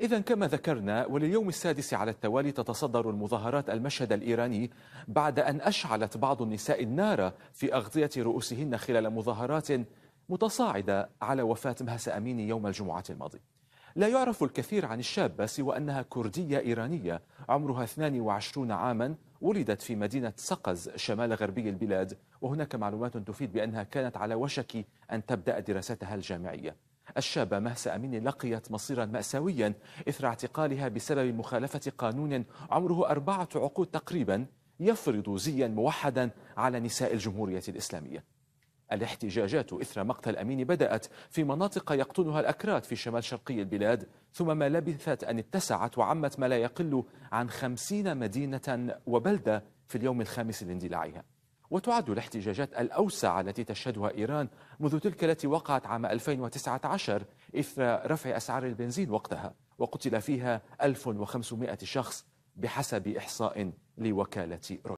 إذا كما ذكرنا ولليوم السادس على التوالي تتصدر المظاهرات المشهد الإيراني بعد أن أشعلت بعض النساء النار في أغطية رؤوسهن خلال مظاهرات متصاعدة على وفاة مهسا أميني يوم الجمعة الماضي لا يعرف الكثير عن الشابة سوى أنها كردية إيرانية عمرها 22 عاما ولدت في مدينة سقز شمال غربي البلاد وهناك معلومات تفيد بأنها كانت على وشك أن تبدأ دراستها الجامعية الشابة مهسا أمين لقيت مصيرا مأساويا إثر اعتقالها بسبب مخالفة قانون عمره أربعة عقود تقريبا يفرض زيا موحدا على نساء الجمهورية الإسلامية الاحتجاجات إثر مقتل أمين بدأت في مناطق يقطنها الأكراد في شمال شرقي البلاد ثم ما لبثت أن اتسعت وعمت ما لا يقل عن خمسين مدينة وبلدة في اليوم الخامس لاندلاعها وتعد الاحتجاجات الأوسع التي تشهدها إيران منذ تلك التي وقعت عام 2019 إثر رفع أسعار البنزين وقتها وقتل فيها 1500 شخص بحسب إحصاء لوكالة رويترز